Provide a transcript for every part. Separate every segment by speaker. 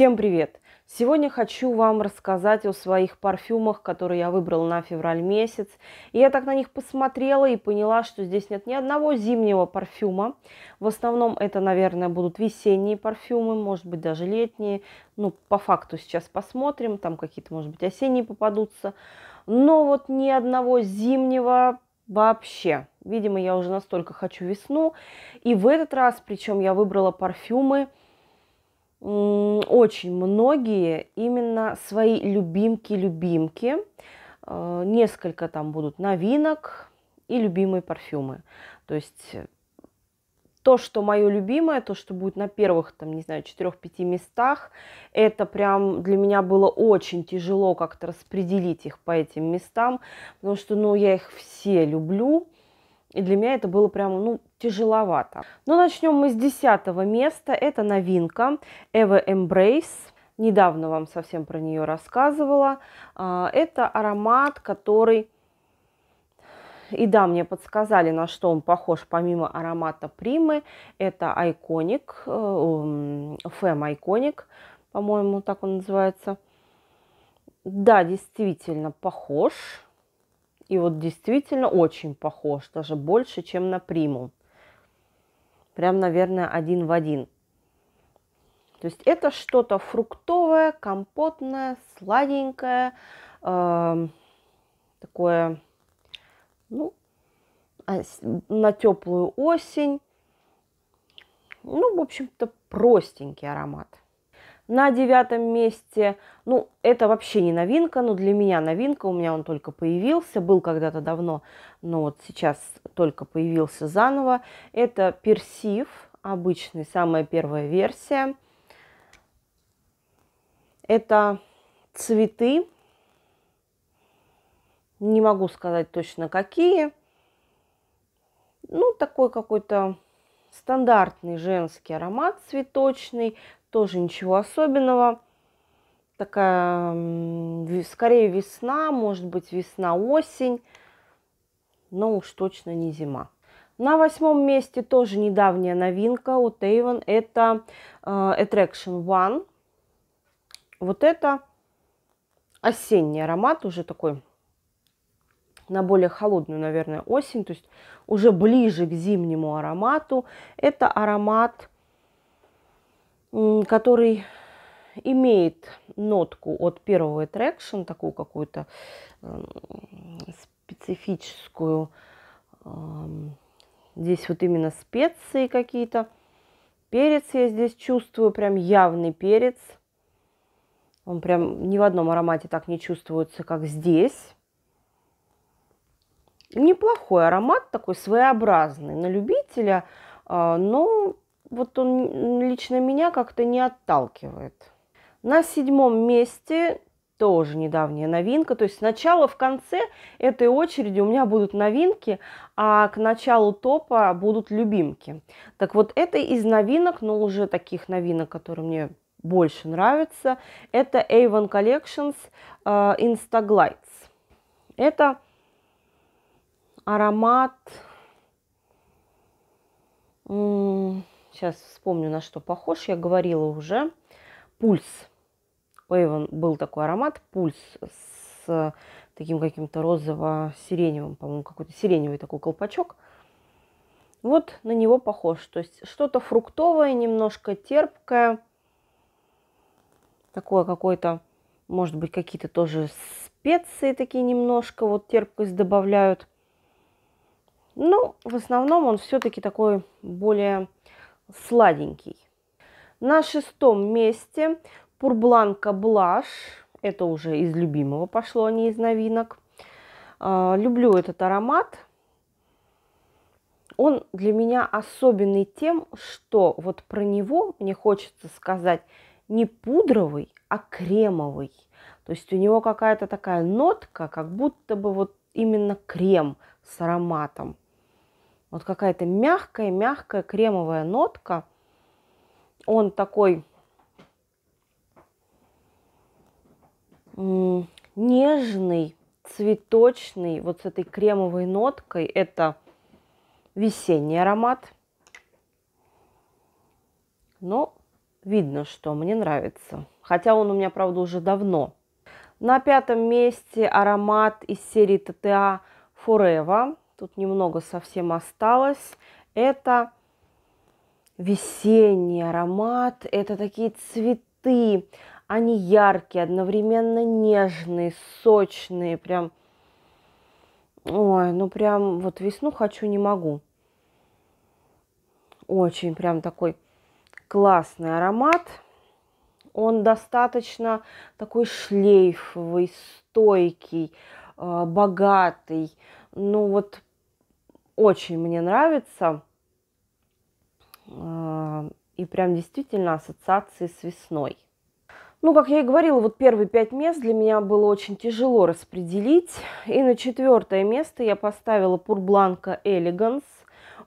Speaker 1: Всем привет! Сегодня хочу вам рассказать о своих парфюмах, которые я выбрала на февраль месяц. И я так на них посмотрела и поняла, что здесь нет ни одного зимнего парфюма. В основном это, наверное, будут весенние парфюмы, может быть, даже летние. Ну, по факту сейчас посмотрим, там какие-то, может быть, осенние попадутся. Но вот ни одного зимнего вообще. Видимо, я уже настолько хочу весну. И в этот раз, причем я выбрала парфюмы – очень многие именно свои любимки-любимки. Э, несколько там будут новинок и любимые парфюмы. То есть э, то, что мое любимое, то, что будет на первых, там, не знаю, 4-5 местах, это прям для меня было очень тяжело как-то распределить их по этим местам, потому что, ну, я их все люблю, и для меня это было прям, ну, тяжеловато. Но начнем мы с 10 места. Это новинка Eva Embrace. Недавно вам совсем про нее рассказывала. А, это аромат, который... И да, мне подсказали, на что он похож, помимо аромата Примы. Это iconic э, femme iconic, по-моему, так он называется. Да, действительно похож. И вот действительно очень похож, даже больше, чем на Приму прям, наверное, один в один. То есть это что-то фруктовое, компотное, сладенькое, э, такое, ну, а на теплую осень. Ну, в общем-то, простенький аромат на девятом месте. Ну, это вообще не новинка, но для меня новинка. У меня он только появился, был когда-то давно, но вот сейчас только появился заново. Это Персив, обычный, самая первая версия. Это цветы. Не могу сказать точно какие. Ну, такой какой-то стандартный женский аромат цветочный тоже ничего особенного. Такая, скорее весна, может быть, весна-осень, но уж точно не зима. На восьмом месте тоже недавняя новинка у Avon. Это э, Attraction One. Вот это осенний аромат, уже такой на более холодную, наверное, осень. То есть уже ближе к зимнему аромату. Это аромат который имеет нотку от первого трекшн, такую какую-то эм, специфическую. Эм, здесь вот именно специи какие-то. Перец я здесь чувствую, прям явный перец. Он прям ни в одном аромате так не чувствуется, как здесь. Неплохой аромат, такой своеобразный на любителя, а, но вот он лично меня как-то не отталкивает. На седьмом месте тоже недавняя новинка. То есть сначала в конце этой очереди у меня будут новинки, а к началу топа будут любимки. Так вот, это из новинок, но уже таких новинок, которые мне больше нравятся. Это Avon Collections uh, э, Instaglights. Это аромат... Сейчас вспомню, на что похож. Я говорила уже. Пульс. У Эйвен был такой аромат. Пульс с таким каким-то розово-сиреневым, по-моему, какой-то сиреневый такой колпачок. Вот на него похож. То есть что-то фруктовое, немножко терпкое. Такое какое-то, может быть, какие-то тоже специи такие немножко, вот терпкость добавляют. ну в основном он все-таки такой более сладенький. На шестом месте Пурбланка Блаш. Это уже из любимого пошло, а не из новинок. А, люблю этот аромат. Он для меня особенный тем, что вот про него мне хочется сказать не пудровый, а кремовый. То есть у него какая-то такая нотка, как будто бы вот именно крем с ароматом. Вот какая-то мягкая-мягкая кремовая нотка. Он такой нежный, цветочный, вот с этой кремовой ноткой. Это весенний аромат. Но видно, что мне нравится. Хотя он у меня, правда, уже давно. На пятом месте аромат из серии ТТА Forever. Тут немного совсем осталось. Это весенний аромат. Это такие цветы. Они яркие, одновременно нежные, сочные. Прям, ой, ну прям вот весну хочу, не могу. Очень прям такой классный аромат. Он достаточно такой шлейфовый, стойкий, э, богатый. Ну вот очень мне нравится. Э, и прям действительно ассоциации с весной. Ну, как я и говорила, вот первые пять мест для меня было очень тяжело распределить. И на четвертое место я поставила Пурбланка Элеганс.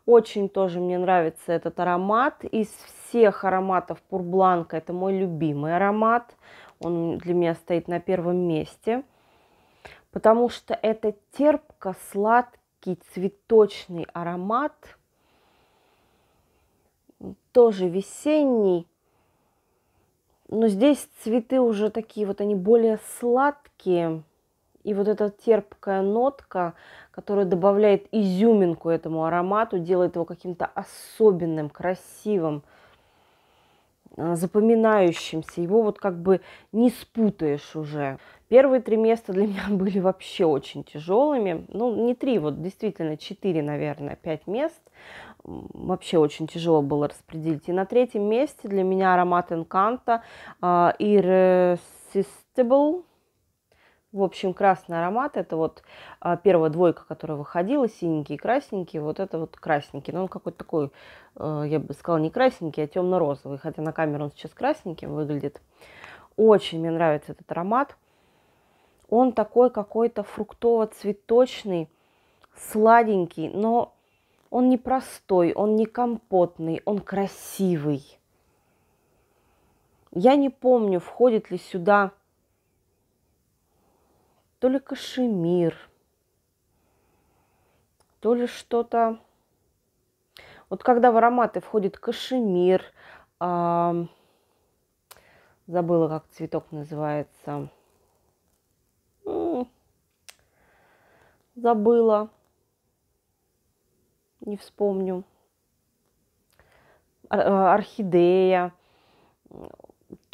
Speaker 1: Очень тоже мне нравится этот аромат. Из всех ароматов Пурбланка это мой любимый аромат. Он для меня стоит на первом месте. Потому что это терпко-сладкий легкий цветочный аромат, тоже весенний. Но здесь цветы уже такие вот, они более сладкие. И вот эта терпкая нотка, которая добавляет изюминку этому аромату, делает его каким-то особенным, красивым. Э, запоминающимся, его вот как бы не спутаешь уже. Первые три места для меня были вообще очень тяжелыми. Ну, не три, вот действительно четыре, наверное, пять мест. Вообще очень тяжело было распределить. И на третьем месте для меня аромат Энканта Irresistible в общем, красный аромат, это вот а, первая двойка, которая выходила, синенький и красненький, вот это вот красненький. Но ну, он какой-то такой, э, я бы сказала, не красненький, а темно-розовый, хотя на камеру он сейчас красненьким выглядит. Очень мне нравится этот аромат. Он такой какой-то фруктово-цветочный, сладенький, но он не простой, он не компотный, он красивый. Я не помню, входит ли сюда то ли кашемир, то ли что-то... Вот когда в ароматы входит кашемир, а... забыла, как цветок называется. Забыла. Не вспомню. Э, орхидея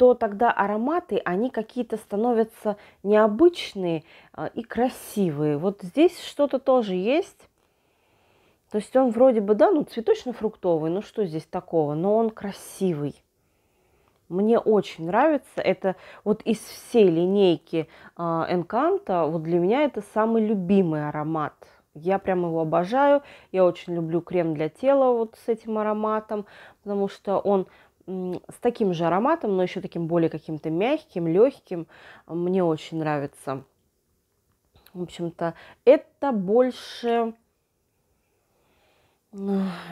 Speaker 1: то тогда ароматы, они какие-то становятся необычные а, и красивые. Вот здесь что-то тоже есть. То есть он вроде бы, да, ну цветочно-фруктовый, ну что здесь такого, но он красивый. Мне очень нравится. Это вот из всей линейки Энканта, вот для меня это самый любимый аромат. Я прям его обожаю. Я очень люблю крем для тела вот с этим ароматом, потому что он с таким же ароматом, но еще таким более каким-то мягким, легким. Мне очень нравится. В общем-то, это больше э,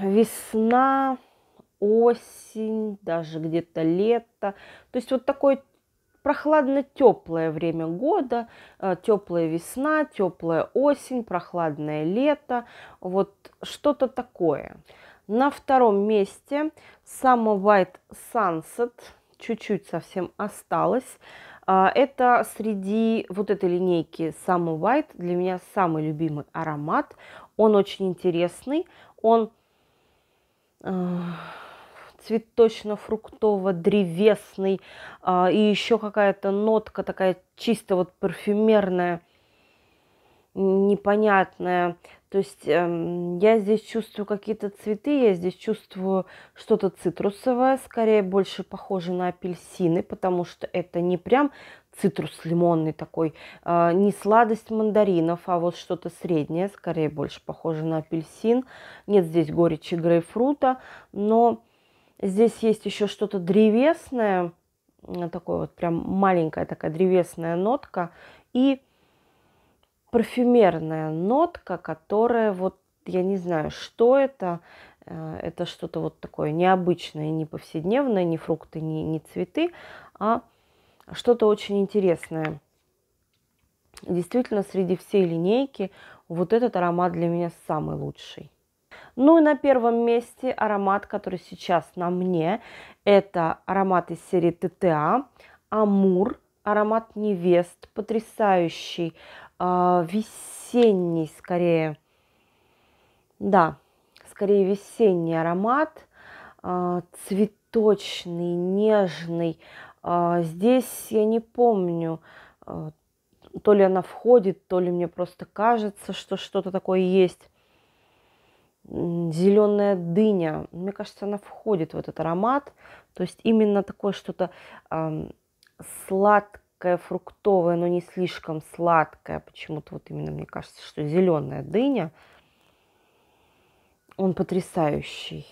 Speaker 1: весна, осень, даже где-то лето. То есть вот такое прохладно-теплое время года, э, теплая весна, теплая осень, прохладное лето, вот что-то такое. На втором месте Summer White Sunset. Чуть-чуть совсем осталось. А, это среди вот этой линейки Summer White для меня самый любимый аромат. Он очень интересный. Он а, цветочно-фруктово-древесный. А, и еще какая-то нотка такая чисто вот парфюмерная, непонятная. То есть эм, я здесь чувствую какие-то цветы, я здесь чувствую что-то цитрусовое, скорее больше похоже на апельсины, потому что это не прям цитрус лимонный такой, а, не сладость мандаринов, а вот что-то среднее, скорее больше похоже на апельсин. Нет здесь горечи грейпфрута, но здесь есть еще что-то древесное, такое вот прям маленькая такая древесная нотка и парфюмерная нотка, которая вот, я не знаю, что это, э, это что-то вот такое необычное, не повседневное, не фрукты, не, не цветы, а что-то очень интересное. Действительно, среди всей линейки вот этот аромат для меня самый лучший. Ну и на первом месте аромат, который сейчас на мне, это аромат из серии ТТА, Амур, аромат невест, потрясающий а, весенний скорее, да, скорее весенний аромат, а, цветочный, нежный. А, здесь я не помню, то ли она входит, то ли мне просто кажется, что что-то такое есть. Зеленая дыня, мне кажется, она входит в этот аромат. То есть именно такое что-то сладкое мягкое, фруктовое, но не слишком сладкое. Почему-то вот именно мне кажется, что зеленая дыня. Он потрясающий.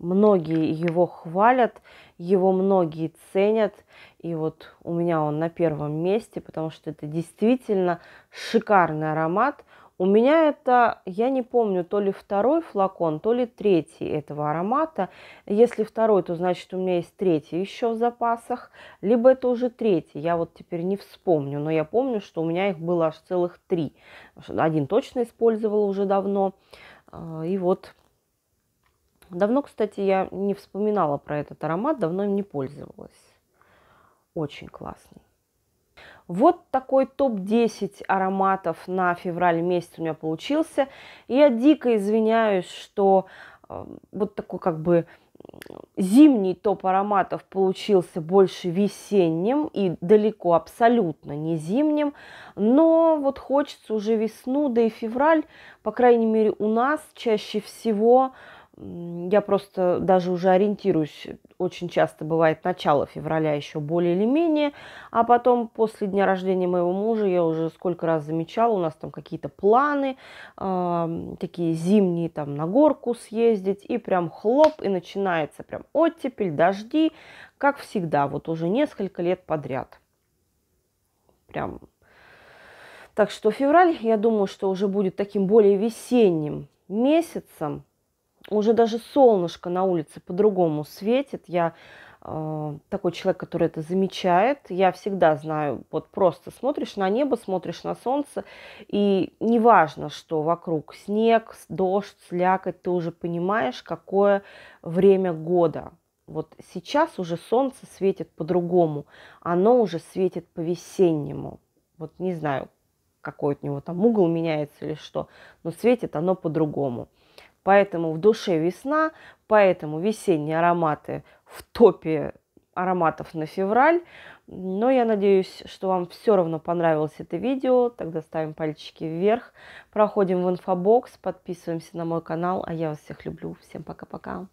Speaker 1: Многие его хвалят, его многие ценят. И вот у меня он на первом месте, потому что это действительно шикарный аромат. У меня это, я не помню, то ли второй флакон, то ли третий этого аромата. Если второй, то значит у меня есть третий еще в запасах, либо это уже третий. Я вот теперь не вспомню, но я помню, что у меня их было аж целых три. Один точно использовала уже давно. А, и вот давно, кстати, я не вспоминала про этот аромат, давно им не пользовалась. Очень классный. Вот такой топ-10 ароматов на февраль месяц у меня получился. я дико извиняюсь, что эм, вот такой как бы зимний топ ароматов получился больше весенним и далеко абсолютно не зимним, но вот хочется уже весну, да и февраль, по крайней мере у нас чаще всего я просто даже уже ориентируюсь, очень часто бывает начало февраля еще более или менее, а потом после дня рождения моего мужа я уже сколько раз замечала, у нас там какие-то планы, э, такие зимние, там на горку съездить, и прям хлоп, и начинается прям оттепель, дожди, как всегда, вот уже несколько лет подряд. Прям. Так что февраль, я думаю, что уже будет таким более весенним месяцем, уже даже солнышко на улице по-другому светит. Я э, такой человек, который это замечает. Я всегда знаю, вот просто смотришь на небо, смотришь на солнце, и неважно, что вокруг снег, дождь, слякоть, ты уже понимаешь, какое время года. Вот сейчас уже солнце светит по-другому, оно уже светит по-весеннему. Вот не знаю, какой от него там угол меняется или что, но светит оно по-другому. Поэтому в душе весна, поэтому весенние ароматы в топе ароматов на февраль. Но я надеюсь, что вам все равно понравилось это видео. Тогда ставим пальчики вверх, проходим в инфобокс, подписываемся на мой канал. А я вас всех люблю. Всем пока-пока.